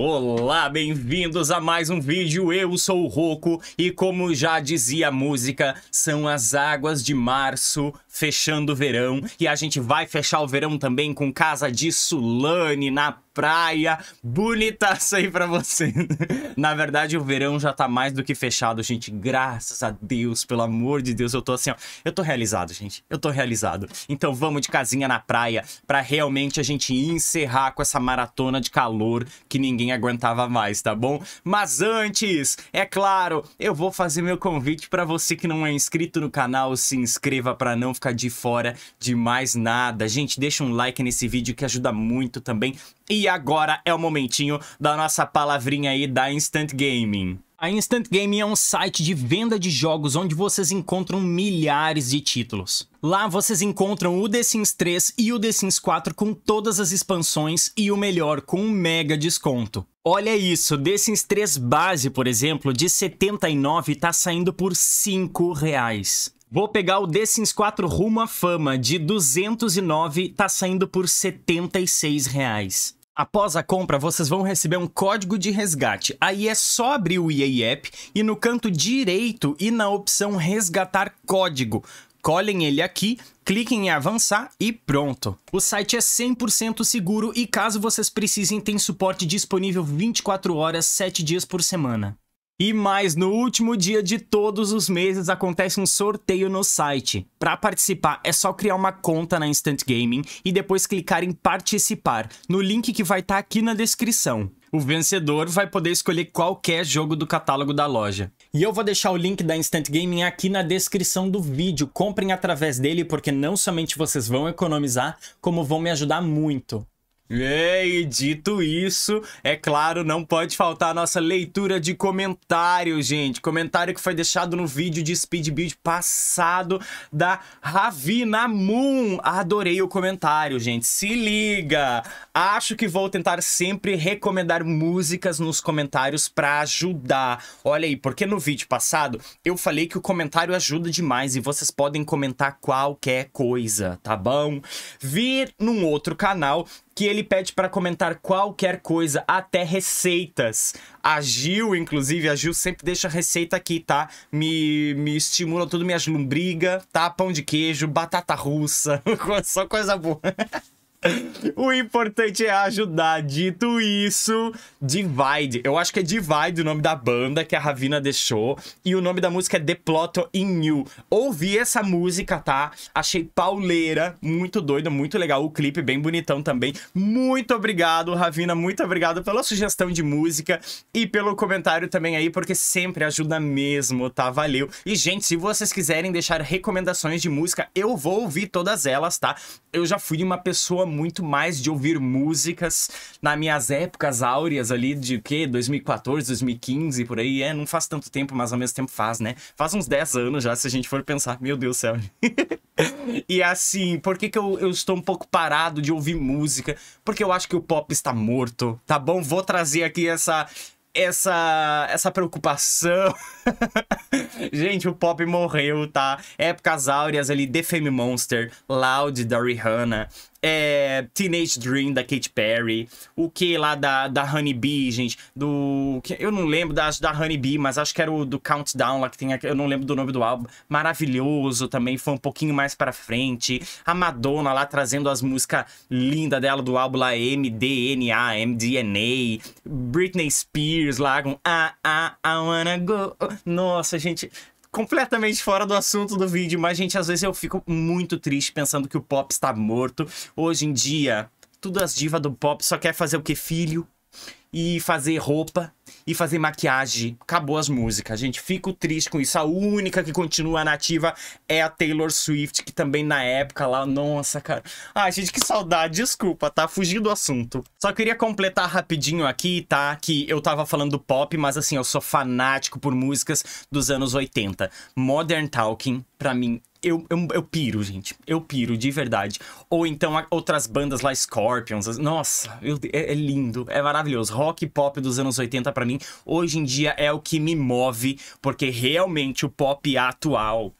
Olá, bem-vindos a mais um vídeo. Eu sou o Roco e como já dizia a música, são as águas de março fechando o verão e a gente vai fechar o verão também com Casa de Sulane na praia, bonitaça aí pra você. Na verdade, o verão já tá mais do que fechado, gente. Graças a Deus, pelo amor de Deus, eu tô assim, ó. Eu tô realizado, gente. Eu tô realizado. Então vamos de casinha na praia pra realmente a gente encerrar com essa maratona de calor que ninguém aguentava mais, tá bom? Mas antes, é claro, eu vou fazer meu convite pra você que não é inscrito no canal, se inscreva pra não ficar de fora de mais nada. Gente, deixa um like nesse vídeo que ajuda muito também. E e agora é o momentinho da nossa palavrinha aí da Instant Gaming. A Instant Gaming é um site de venda de jogos onde vocês encontram milhares de títulos. Lá vocês encontram o The Sims 3 e o The Sims 4 com todas as expansões e o melhor, com um mega desconto. Olha isso, The Sims 3 base, por exemplo, de 79 tá saindo por 5 reais. Vou pegar o The Sims 4 Rumo à Fama de 209, tá saindo por 76 reais. Após a compra, vocês vão receber um código de resgate. Aí é só abrir o EA App e no canto direito e na opção resgatar código. Colhem ele aqui, cliquem em avançar e pronto. O site é 100% seguro e caso vocês precisem tem suporte disponível 24 horas, 7 dias por semana. E mais, no último dia de todos os meses acontece um sorteio no site. Para participar é só criar uma conta na Instant Gaming e depois clicar em participar, no link que vai estar tá aqui na descrição. O vencedor vai poder escolher qualquer jogo do catálogo da loja. E eu vou deixar o link da Instant Gaming aqui na descrição do vídeo. Comprem através dele porque não somente vocês vão economizar, como vão me ajudar muito. É, e dito isso, é claro, não pode faltar a nossa leitura de comentário, gente. Comentário que foi deixado no vídeo de Speed Build passado da Ravina Moon. Adorei o comentário, gente. Se liga! Acho que vou tentar sempre recomendar músicas nos comentários para ajudar. Olha aí, porque no vídeo passado eu falei que o comentário ajuda demais e vocês podem comentar qualquer coisa, tá bom? Vir num outro canal que ele pede para comentar qualquer coisa, até receitas. A Gil, inclusive, a Gil sempre deixa receita aqui, tá? Me, me estimula tudo minhas lombriga, tá? Pão de queijo, batata russa, só coisa boa. O importante é ajudar. Dito isso, Divide. Eu acho que é Divide o nome da banda que a Ravina deixou. E o nome da música é The Plotto in You. Ouvi essa música, tá? Achei pauleira, muito doida, muito legal. O clipe bem bonitão também. Muito obrigado, Ravina. Muito obrigado pela sugestão de música e pelo comentário também aí, porque sempre ajuda mesmo, tá? Valeu. E, gente, se vocês quiserem deixar recomendações de música, eu vou ouvir todas elas, tá? Eu já fui uma pessoa muito mais de ouvir músicas nas minhas épocas áureas ali de que 2014, 2015, por aí. É, não faz tanto tempo, mas ao mesmo tempo faz, né? Faz uns 10 anos já, se a gente for pensar. Meu Deus do céu. e assim, por que, que eu, eu estou um pouco parado de ouvir música? Porque eu acho que o pop está morto, tá bom? Vou trazer aqui essa essa, essa preocupação Gente, o pop morreu, tá? Épocas áureas ali, The Fame Monster, Loud da Rihanna, é, Teenage Dream da Katy Perry, o que lá da, da Honey Bee, gente, do. Eu não lembro das da Honey Bee, mas acho que era o do Countdown lá que tem. Eu não lembro do nome do álbum. Maravilhoso também, foi um pouquinho mais pra frente. A Madonna lá trazendo as músicas lindas dela do álbum lá, MDNA, MDNA. Britney Spears lá com I, I, I Wanna Go. Nossa, gente, completamente fora do assunto do vídeo, mas, gente, às vezes eu fico muito triste pensando que o pop está morto. Hoje em dia, tudo as divas do pop só quer fazer o que, filho? e fazer roupa e fazer maquiagem. Acabou as músicas, gente. Fico triste com isso. A única que continua nativa é a Taylor Swift, que também na época lá, nossa, cara. Ai, gente, que saudade. Desculpa, tá? fugindo do assunto. Só queria completar rapidinho aqui, tá? Que eu tava falando pop, mas assim, eu sou fanático por músicas dos anos 80. Modern Talking, pra mim, eu, eu, eu, piro, gente. Eu piro, de verdade. Ou então outras bandas lá, Scorpions. Nossa, eu, é, é, lindo, é maravilhoso. Rock pop dos anos 80, para mim, hoje em dia é o que me move, porque realmente o pop atual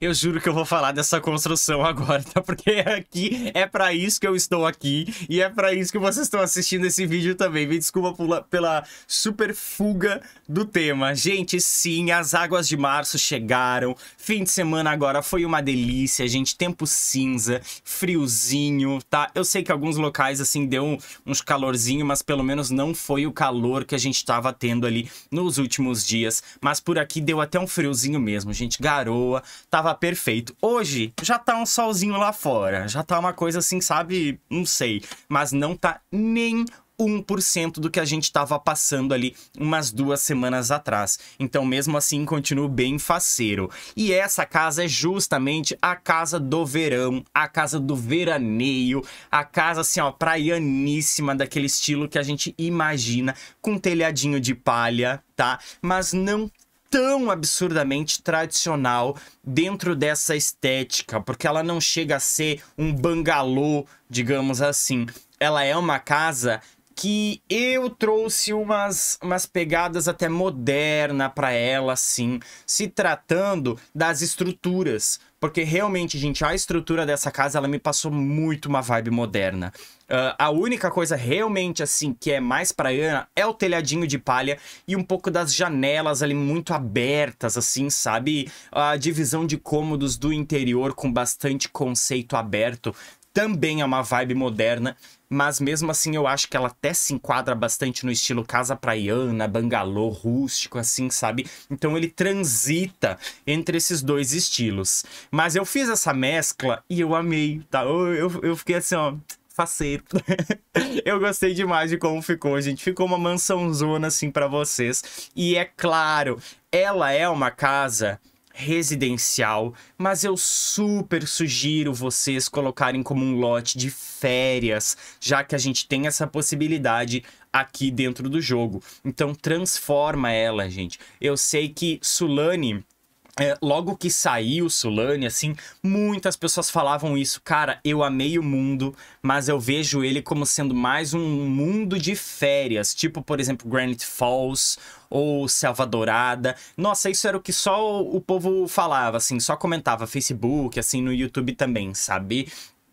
eu juro que eu vou falar dessa construção agora, tá? Porque é aqui é para isso que eu estou aqui e é para isso que vocês estão assistindo esse vídeo também. Me desculpa pela, super fuga do tema. Gente, sim, as águas de março chegaram. Fim de semana agora foi uma delícia, gente. Tempo cinza, friozinho, tá? Eu sei que alguns locais assim deu uns calorzinho, mas pelo menos não foi o calor que a gente tava tendo ali nos últimos dias. Mas por aqui deu até um friozinho mesmo, gente. Garoa, tava tava perfeito. Hoje já tá um solzinho lá fora, já tá uma coisa assim, sabe? Não sei, mas não tá nem 1% do que a gente estava passando ali umas duas semanas atrás. Então, mesmo assim, continuo bem faceiro. E essa casa é justamente a casa do verão, a casa do veraneio, a casa assim, ó, praianíssima, daquele estilo que a gente imagina, com telhadinho de palha, tá? Mas não tão absurdamente tradicional dentro dessa estética, porque ela não chega a ser um bangalô, digamos assim. Ela é uma casa que eu trouxe umas, umas pegadas até moderna para ela, assim, se tratando das estruturas. Porque realmente, gente, a estrutura dessa casa, ela me passou muito uma vibe moderna. Uh, a única coisa realmente, assim, que é mais praiana é o telhadinho de palha e um pouco das janelas ali muito abertas, assim, sabe? A divisão de cômodos do interior com bastante conceito aberto também é uma vibe moderna, mas mesmo assim eu acho que ela até se enquadra bastante no estilo casa praiana, bangalô, rústico, assim, sabe? Então ele transita entre esses dois estilos. Mas eu fiz essa mescla e eu amei, tá? Eu, eu, eu fiquei assim, ó. Faceiro. eu gostei demais de como ficou, gente. Ficou uma mansãozona assim para vocês. E é claro, ela é uma casa residencial, mas eu super sugiro vocês colocarem como um lote de férias, já que a gente tem essa possibilidade aqui dentro do jogo. Então transforma ela, gente. Eu sei que Sulani é, logo que saiu Sulani, assim, muitas pessoas falavam isso. Cara, eu amei o mundo, mas eu vejo ele como sendo mais um mundo de férias. Tipo, por exemplo, Granite Falls ou Selva Dourada. Nossa, isso era o que só o povo falava, assim, só comentava Facebook, assim, no YouTube também, sabe?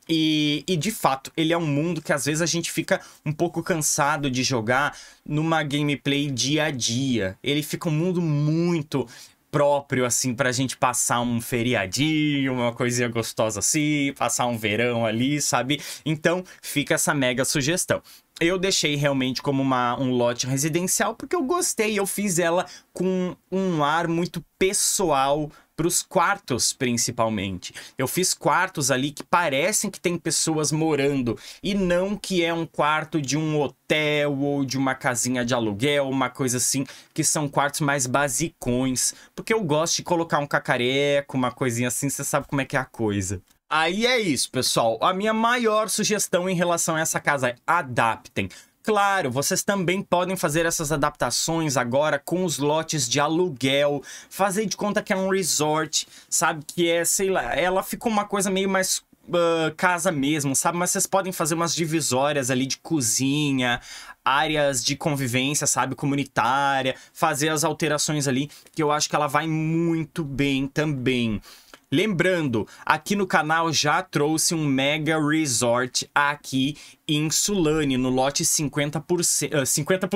E, e, de fato, ele é um mundo que às vezes a gente fica um pouco cansado de jogar numa gameplay dia a dia. Ele fica um mundo muito próprio, assim, pra gente passar um feriadinho, uma coisinha gostosa assim, passar um verão ali, sabe? Então, fica essa mega sugestão eu deixei realmente como uma, um lote residencial porque eu gostei. Eu fiz ela com um ar muito pessoal para os quartos, principalmente. Eu fiz quartos ali que parecem que tem pessoas morando e não que é um quarto de um hotel ou de uma casinha de aluguel, uma coisa assim, que são quartos mais basicões. Porque eu gosto de colocar um cacareco, uma coisinha assim, você sabe como é que é a coisa. Aí é isso, pessoal. A minha maior sugestão em relação a essa casa é adaptem. Claro, vocês também podem fazer essas adaptações agora com os lotes de aluguel, fazer de conta que é um resort, sabe? Que é, sei lá, ela ficou uma coisa meio mais Uh, casa mesmo, sabe? Mas vocês podem fazer umas divisórias ali de cozinha, áreas de convivência, sabe? Comunitária, fazer as alterações ali, que eu acho que ela vai muito bem também. Lembrando, aqui no canal já trouxe um mega resort aqui em Sulane, no lote 50 por, 50 50 ah,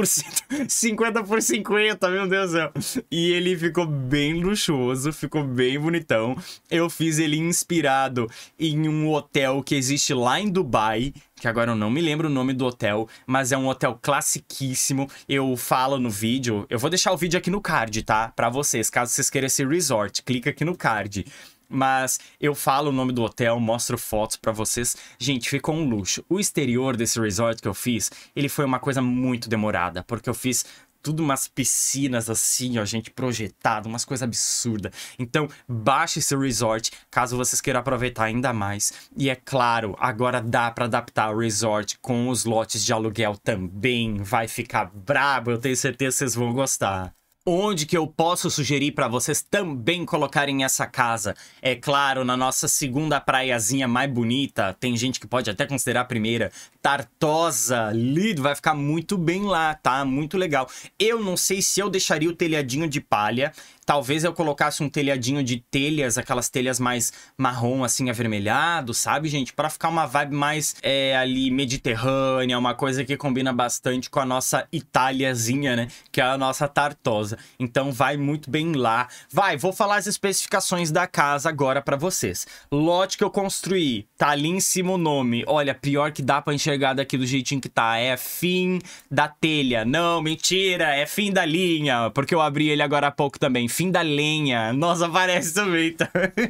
por 50, meu Deus do céu. E ele ficou bem luxuoso, ficou bem bonitão. Eu fiz ele inspirado em um hotel que existe lá em Dubai, que agora eu não me lembro o nome do hotel, mas é um hotel classiquíssimo. Eu falo no vídeo, eu vou deixar o vídeo aqui no card, tá? Para vocês, caso vocês queiram esse resort, clica aqui no card. Mas eu falo o nome do hotel, mostro fotos para vocês. Gente, ficou um luxo. O exterior desse resort que eu fiz, ele foi uma coisa muito demorada, porque eu fiz tudo umas piscinas assim, ó, gente, projetado, umas coisas absurdas. Então, baixe seu resort caso vocês queiram aproveitar ainda mais. E é claro, agora dá para adaptar o resort com os lotes de aluguel também. Vai ficar brabo, eu tenho certeza que vocês vão gostar onde que eu posso sugerir para vocês também colocarem essa casa. É claro, na nossa segunda praiazinha mais bonita, tem gente que pode até considerar a primeira, Tartosa, Lido, vai ficar muito bem lá, tá? Muito legal. Eu não sei se eu deixaria o telhadinho de palha, Talvez eu colocasse um telhadinho de telhas, aquelas telhas mais marrom, assim, avermelhado, sabe, gente? para ficar uma vibe mais é, ali mediterrânea, uma coisa que combina bastante com a nossa Itáliazinha, né? Que é a nossa tartosa. Então vai muito bem lá. Vai, vou falar as especificações da casa agora para vocês. Lote que eu construí, tá ali em cima o nome. Olha, pior que dá para enxergar daqui do jeitinho que tá. É fim da telha. Não, mentira, é fim da linha, porque eu abri ele agora há pouco também fim da lenha. Nossa, parece também, tá?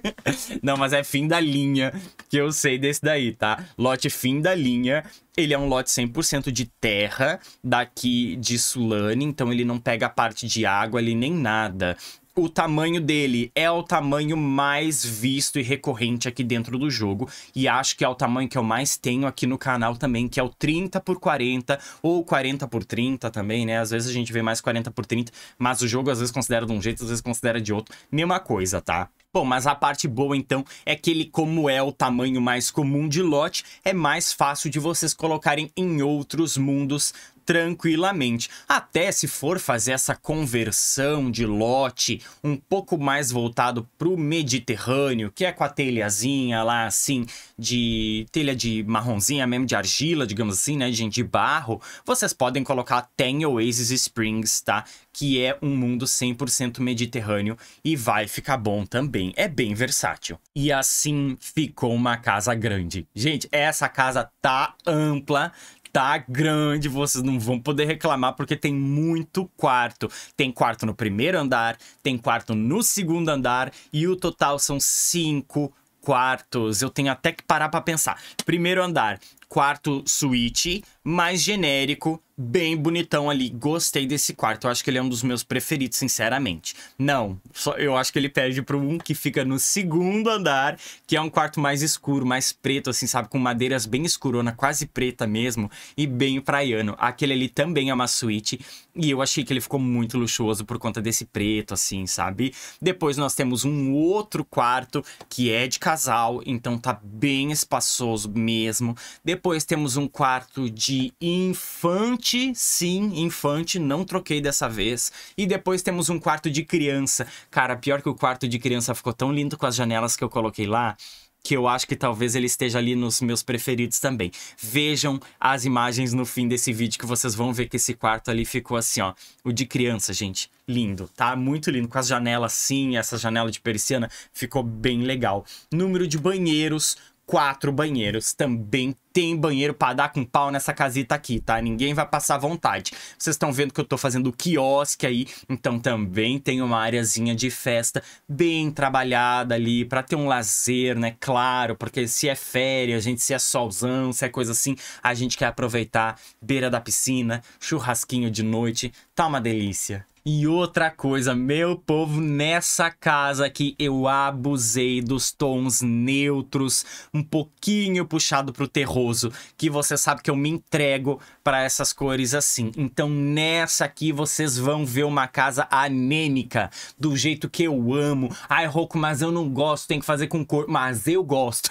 Não, mas é fim da linha que eu sei desse daí, tá? Lote fim da linha. Ele é um lote 100% de terra daqui de Sulane, então ele não pega a parte de água ali nem nada o tamanho dele é o tamanho mais visto e recorrente aqui dentro do jogo. E acho que é o tamanho que eu mais tenho aqui no canal também, que é o 30 por 40 ou 40 por 30 também, né? Às vezes a gente vê mais 40 por 30, mas o jogo às vezes considera de um jeito, às vezes considera de outro. Mesma coisa, tá? Bom, mas a parte boa então é que ele, como é o tamanho mais comum de lote, é mais fácil de vocês colocarem em outros mundos tranquilamente. Até se for fazer essa conversão de lote um pouco mais voltado para o Mediterrâneo, que é com a telhazinha lá assim, de telha de marronzinha mesmo, de argila, digamos assim, né, gente, de barro, vocês podem colocar até em Oasis Springs, tá? Que é um mundo 100% mediterrâneo e vai ficar bom também. É bem versátil. E assim ficou uma casa grande. Gente, essa casa tá ampla, tá grande, vocês não vão poder reclamar porque tem muito quarto. Tem quarto no primeiro andar, tem quarto no segundo andar e o total são cinco quartos. Eu tenho até que parar para pensar. Primeiro andar, quarto suíte, mais genérico, bem bonitão ali. Gostei desse quarto. Eu acho que ele é um dos meus preferidos, sinceramente. Não, só, eu acho que ele perde para um que fica no segundo andar, que é um quarto mais escuro, mais preto, assim, sabe? Com madeiras bem escurona, quase preta mesmo, e bem praiano. Aquele ali também é uma suíte, e eu achei que ele ficou muito luxuoso por conta desse preto, assim, sabe? Depois nós temos um outro quarto que é de casal, então tá bem espaçoso mesmo. Depois temos um quarto de infante Infante, sim, Infante, não troquei dessa vez. E depois temos um quarto de criança. Cara, pior que o quarto de criança ficou tão lindo com as janelas que eu coloquei lá que eu acho que talvez ele esteja ali nos meus preferidos também. Vejam as imagens no fim desse vídeo que vocês vão ver que esse quarto ali ficou assim, ó, o de criança, gente. Lindo, tá? Muito lindo, com as janelas sim, essa janela de persiana ficou bem legal. Número de banheiros, quatro banheiros. Também tem banheiro para dar com pau nessa casita aqui, tá? Ninguém vai passar vontade. Vocês estão vendo que eu tô fazendo quiosque aí, então também tem uma areazinha de festa bem trabalhada ali para ter um lazer, né? Claro, porque se é férias, gente, se é solzão, se é coisa assim, a gente quer aproveitar beira da piscina, churrasquinho de noite, tá uma delícia. E outra coisa, meu povo, nessa casa aqui eu abusei dos tons neutros, um pouquinho puxado pro terroso, que você sabe que eu me entrego para essas cores assim. Então nessa aqui vocês vão ver uma casa anêmica, do jeito que eu amo. Ai, Roco, mas eu não gosto, tem que fazer com cor, mas eu gosto.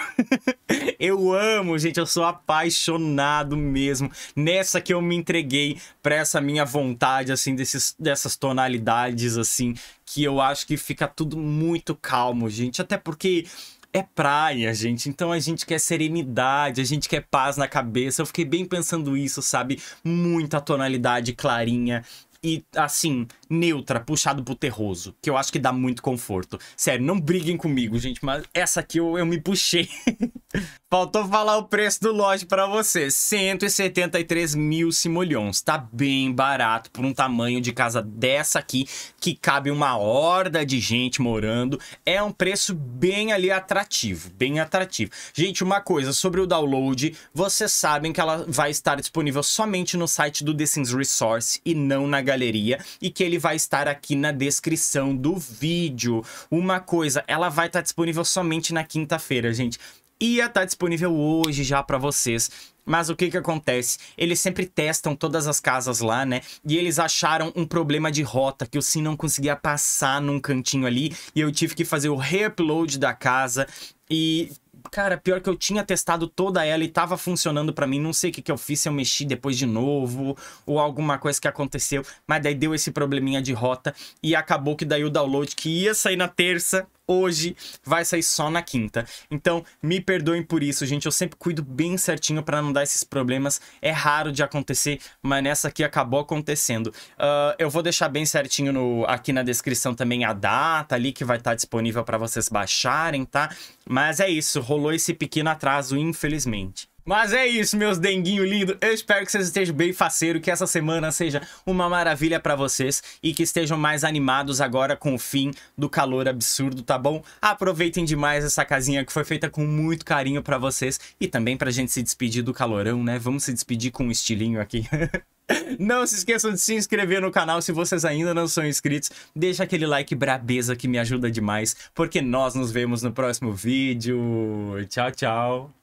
eu amo, gente, eu sou apaixonado mesmo. Nessa que eu me entreguei para essa minha vontade assim desses dessas tonalidades, assim, que eu acho que fica tudo muito calmo, gente. Até porque é praia, gente. Então a gente quer serenidade, a gente quer paz na cabeça. Eu fiquei bem pensando isso, sabe? Muita tonalidade clarinha. E assim, neutra, puxado pro terroso, que eu acho que dá muito conforto. Sério, não briguem comigo, gente, mas essa aqui eu, eu me puxei. Faltou falar o preço do lodge para você. 173 mil simolhões. Tá bem barato por um tamanho de casa dessa aqui, que cabe uma horda de gente morando. É um preço bem ali atrativo, bem atrativo. Gente, uma coisa sobre o download, vocês sabem que ela vai estar disponível somente no site do The Sims Resource e não na galeria, e que ele ele vai estar aqui na descrição do vídeo. Uma coisa, ela vai estar disponível somente na quinta-feira, gente. Ia estar disponível hoje já para vocês. Mas o que que acontece? Eles sempre testam todas as casas lá, né? E eles acharam um problema de rota, que o Sim não conseguia passar num cantinho ali. E eu tive que fazer o re-upload da casa. E cara, pior que eu tinha testado toda ela e tava funcionando para mim. Não sei o que, que eu fiz, se eu mexi depois de novo ou alguma coisa que aconteceu. Mas daí deu esse probleminha de rota e acabou que daí o download que ia sair na terça hoje, vai sair só na quinta. Então, me perdoem por isso, gente. Eu sempre cuido bem certinho para não dar esses problemas. É raro de acontecer, mas nessa aqui acabou acontecendo. Uh, eu vou deixar bem certinho no, aqui na descrição também a data ali que vai estar tá disponível para vocês baixarem, tá? Mas é isso, rolou esse pequeno atraso, infelizmente. Mas é isso, meus denguinho lindo. Eu espero que vocês estejam bem faceiro, que essa semana seja uma maravilha para vocês e que estejam mais animados agora com o fim do calor absurdo, tá bom? Aproveitem demais essa casinha que foi feita com muito carinho para vocês e também pra gente se despedir do calorão, né? Vamos se despedir com um estilinho aqui. Não se esqueçam de se inscrever no canal se vocês ainda não são inscritos. Deixa aquele like brabeza que me ajuda demais, porque nós nos vemos no próximo vídeo. Tchau, tchau.